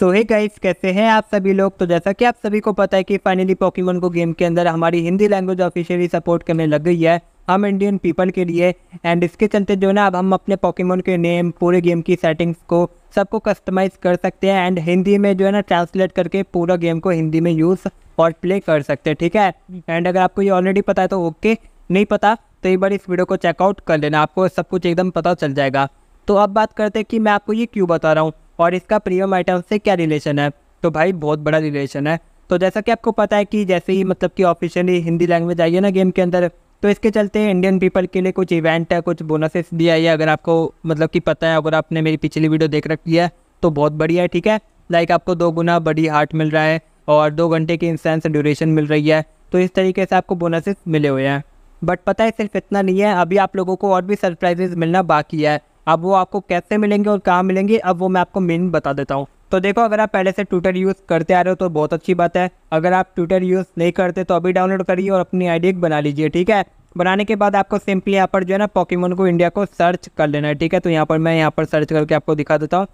सो hey guys कैसे हैं आप सभी लोग तो जैसा कि आप सभी को पता है कि फाइनली पॉकीमोन को गेम के अंदर हमारी हिंदी लैंग्वेज ऑफिशियली सपोर्ट करने लग गई है हम इंडियन पीपल के लिए एंड इसके चलते जो ना अब हम अपने पॉकीमोन के नेम पूरे गेम की सेटिंग्स को सबको कस्टमाइज़ कर सकते हैं एंड हिंदी में जो है ना ट्रांसलेट करके पूरा गेम को हिंदी में यूज़ और प्ले कर सकते हैं ठीक है एंड अगर आपको ये ऑलरेडी पता है तो ओके नहीं पता तो एक बार इस वीडियो को चेकआउट कर लेना आपको सब कुछ एकदम पता चल जाएगा तो अब बात करते हैं कि मैं आपको ये क्यों बता रहा हूँ और इसका प्रीमियम आइटम से क्या रिलेशन है तो भाई बहुत बड़ा रिलेशन है तो जैसा कि आपको पता है कि जैसे ही मतलब कि ऑफिशियली हिंदी लैंग्वेज आई है ना गेम के अंदर तो इसके चलते इंडियन पीपल के लिए कुछ इवेंट है कुछ बोनसेस दिया है अगर आपको मतलब कि पता है अगर आपने मेरी पिछली वीडियो देख रखी है तो बहुत बढ़िया है ठीक है लाइक आपको दो गुना बड़ी हार्ट मिल रहा है और दो घंटे की इंस्टेंस ड्यूरेशन मिल रही है तो इस तरीके से आपको बोनसेस मिले हुए हैं बट पता है सिर्फ इतना नहीं है अभी आप लोगों को और भी सरप्राइजेज मिलना बाकी है अब वो आपको कैसे मिलेंगे और कहाँ मिलेंगे अब वो मैं आपको मेन बता देता हूँ तो देखो अगर आप पहले से ट्विटर यूज़ करते आ रहे हो तो बहुत अच्छी बात है अगर आप ट्विटर यूज़ नहीं करते तो अभी डाउनलोड करिए और अपनी आईडी बना लीजिए ठीक है बनाने के बाद आपको सिंपली यहाँ पर जो है ना पॉकीमोन को इंडिया को सर्च कर लेना है ठीक है तो यहाँ पर मैं यहाँ पर सर्च करके आपको दिखा देता हूँ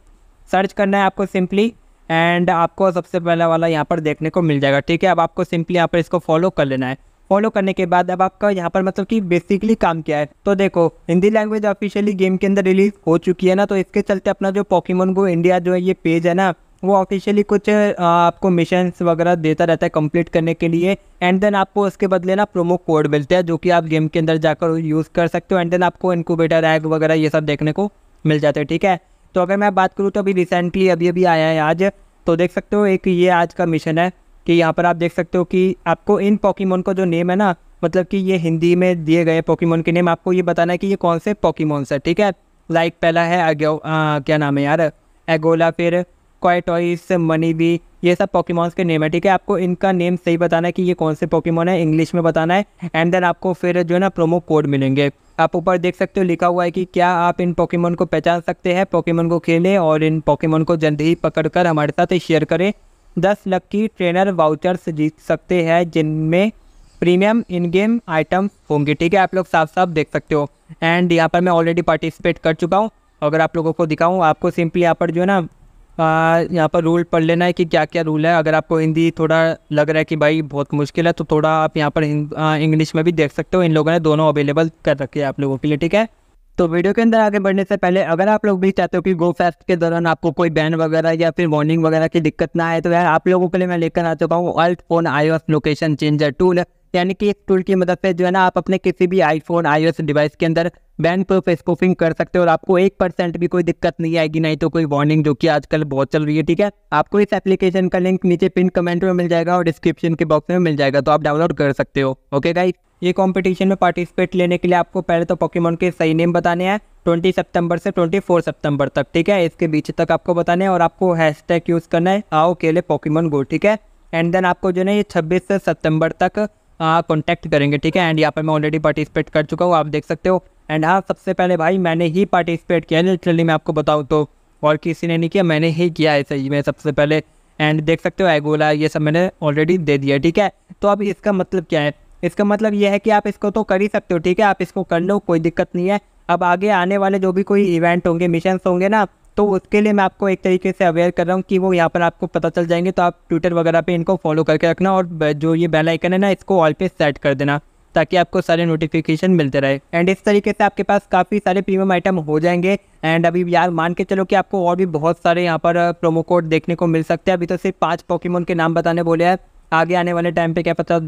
सर्च करना है आपको सिंपली एंड आपको सबसे पहला वाला यहाँ पर देखने को मिल जाएगा ठीक है अब आपको सिंपली यहाँ पर इसको फॉलो कर लेना है फॉलो करने के बाद अब आपका यहाँ पर मतलब कि बेसिकली काम क्या है तो देखो हिंदी लैंग्वेज ऑफिशियली गेम के अंदर रिलीज हो चुकी है ना तो इसके चलते अपना जो पॉकीमोन गो इंडिया जो है ये पेज है ना वो ऑफिशियली कुछ आपको मिशन वगैरह देता रहता है कंप्लीट करने के लिए एंड देन आपको उसके बदले ना प्रोमो कोड मिलता है जो कि आप गेम के अंदर जाकर यूज़ कर सकते हो एंड देन आपको इनक्यूबेटर एग वगैरह ये सब देखने को मिल जाता है ठीक है तो अगर मैं बात करूँ तो अभी रिसेंटली अभी अभी आया है आज तो देख सकते हो एक ये आज का मिशन है कि यहाँ पर आप देख सकते हो कि आपको इन पॉकीमोन का जो नेम है ना मतलब कि ये हिंदी में दिए गए पॉकीमोन के नेम आपको ये बताना है कि ये कौन से पॉकीमोन्स है ठीक है लाइक पहला है आगे क्या नाम है यार एगोला फिर क्वाइटॉइस मनी बी ये सब पॉकीमोन्स के नेम है ठीक है आपको इनका नेम सही बताना है कि ये कौन से पॉकीमोन है इंग्लिश में बताना है एंड देन आपको फिर जो है ना प्रोमो कोड मिलेंगे आप ऊपर देख सकते हो लिखा हुआ है कि क्या आप इन पॉकीमोन को पहचान सकते हैं पॉकीमोन को खेलें और इन पॉकीमोन को जल्द ही पकड़ कर हमारे साथ शेयर करें दस की ट्रेनर वाउचर्स जीत सकते हैं जिनमें प्रीमियम इन गेम आइटम होंगे ठीक है आप लोग साफ साफ देख सकते हो एंड यहाँ पर मैं ऑलरेडी पार्टिसिपेट कर चुका हूँ अगर आप लोगों को दिखाऊँ आपको सिंपली यहाँ पर जो है ना यहाँ पर रूल पढ़ लेना है कि क्या क्या रूल है अगर आपको हिंदी थोड़ा लग रहा है कि भाई बहुत मुश्किल है तो थोड़ा आप यहाँ पर इंग्लिश में भी देख सकते हो इन लोगों ने दोनों अवेलेबल कर रखे हैं आप लोगों के लिए ठीक है तो वीडियो के अंदर आगे बढ़ने से पहले अगर आप लोग भी चाहते हो कि गो फेस्ट के दौरान आपको कोई बैन वगैरह या फिर वार्निंग वगैरह की दिक्कत ना आए तो यार आप लोगों के लिए मैं लेकर आ चुका हूँ alt phone iOS location changer tool यानी कि इस टूल की मदद से जो है ना आप अपने किसी भी आईफोन आई डिवाइस के अंदर बैंड प्रूफ स्कूफिंग कर सकते हो और आपको एक परसेंट भी कोई दिक्कत नहीं आएगी नहीं तो कोई वार्निंग जो कि आजकल बहुत चल रही है ठीक है आपको इस एप्लीकेशन का लिंक नीचे पिन कमेंट में मिल जाएगा और डिस्क्रिप्शन के बॉक्स में मिल जाएगा तो आप डाउनलोड कर सकते हो ओके गाई ये कॉम्पिटिशन में पार्टिसिपेट लेने के लिए आपको पहले तो पॉकीमोन के सही नेम बताने हैं ट्वेंटी सितंबर से फोर सितंबर तक ठीक है इसके बीच तक आपको बताने हैं और आपको हैशटैग यूज़ करना है आओ केले पॉकीमोन गो ठीक है एंड देन आपको जो है ये छब्बीस से सितंबर तक कॉन्टैक्ट हाँ, करेंगे ठीक है एंड यहाँ पर मैं ऑलरेडी पार्टिसिपेट कर चुका हूँ आप देख सकते हो एंड हाँ सबसे पहले भाई मैंने ही पार्टिसिपेट किया लिटरली मैं आपको बताऊँ तो और किसी ने नहीं किया मैंने ही किया है सही में सबसे पहले एंड देख सकते हो एगोला ये सब मैंने ऑलरेडी दे दिया ठीक है तो अब इसका मतलब क्या है इसका मतलब ये है कि आप इसको तो कर ही सकते हो ठीक है आप इसको कर लो कोई दिक्कत नहीं है अब आगे आने वाले जो भी कोई इवेंट होंगे मिशन होंगे ना तो उसके लिए मैं आपको एक तरीके से अवेयर कर रहा हूँ कि वो यहाँ पर आपको पता चल जाएंगे तो आप ट्विटर वगैरह पे इनको फॉलो करके रखना और जो ये बेल आइकन है ना इसको ऑल पे सेट कर देना ताकि आपको सारे नोटिफिकेशन मिलते रहे एंड इस तरीके से आपके पास काफ़ी सारे प्रीमियम आइटम हो जाएंगे एंड अभी यार मान के चलो कि आपको और भी बहुत सारे यहाँ पर प्रोमो कोड देखने को मिल सकते हैं अभी तो सिर्फ पाँच पॉकीमोन के नाम बताने बोले हैं आगे आने वाले टाइम पे क्या पता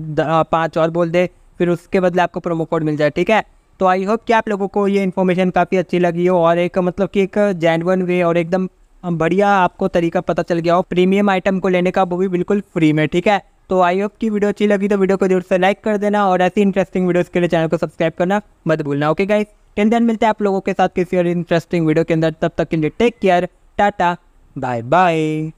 पाँच और बोल दे फिर उसके बदले आपको प्रोमो कोड मिल जाए ठीक है तो आई होप कि आप लोगों को ये इन्फॉर्मेशन काफ़ी अच्छी लगी हो और एक मतलब कि एक जैनवन वे और एकदम बढ़िया आपको तरीका पता चल गया हो प्रीमियम आइटम को लेने का वो भी बिल्कुल फ्री में ठीक है तो आई होप की वीडियो अच्छी लगी तो वीडियो को जरूर से लाइक कर देना और ऐसी इंटरेस्टिंग वीडियोज के लिए चैनल को सब्सक्राइब करना मत भूलना ओके गाइस टेन दिन मिलते हैं आप लोगों के साथ किसी और इंटरेस्टिंग वीडियो के अंदर तब तक के लिए take care tata bye bye